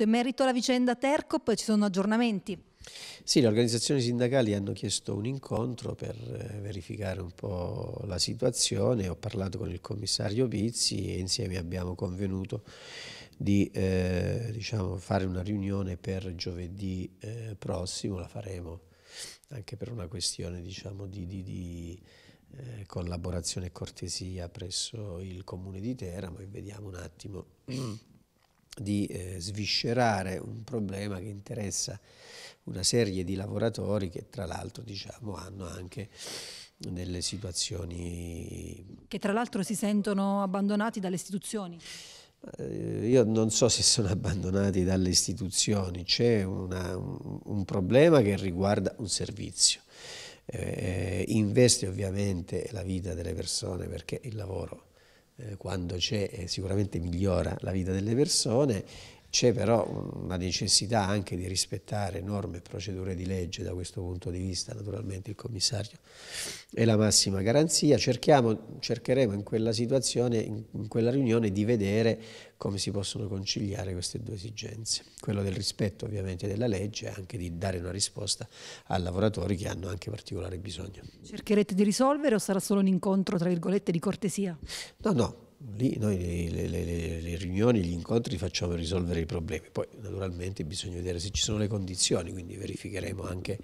Esatto, in merito alla vicenda Tercop ci sono aggiornamenti? Sì, le organizzazioni sindacali hanno chiesto un incontro per eh, verificare un po' la situazione, ho parlato con il commissario Pizzi e insieme abbiamo convenuto di eh, diciamo, fare una riunione per giovedì eh, prossimo, la faremo anche per una questione diciamo, di, di, di eh, collaborazione e cortesia presso il comune di Teramo e vediamo un attimo di eh, sviscerare un problema che interessa una serie di lavoratori che tra l'altro diciamo, hanno anche delle situazioni... Che tra l'altro si sentono abbandonati dalle istituzioni. Eh, io non so se sono abbandonati dalle istituzioni, c'è un, un, problema che riguarda un servizio. Eh, eh, investe ovviamente la vita delle persone perché il lavoro eh, quando c'è eh, sicuramente migliora la vita delle persone c'è però una necessità anche di rispettare norme e procedure di legge da questo punto di vista, naturalmente il commissario è la massima garanzia. Cerchiamo, cercheremo in quella situazione, in quella riunione, di vedere come si possono conciliare queste due esigenze. Quello del rispetto ovviamente della legge e anche di dare una risposta a lavoratori che hanno anche particolare bisogno. Cercherete di risolvere o sarà solo un incontro, tra virgolette, di cortesia? No, no, lì noi le, le, le, le, riunioni, gli incontri facciamo risolvere i problemi, poi naturalmente bisogna vedere se ci sono le condizioni, quindi verificheremo anche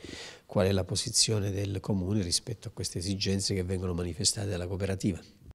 qual è la posizione del comune rispetto a queste esigenze che vengono manifestate dalla cooperativa.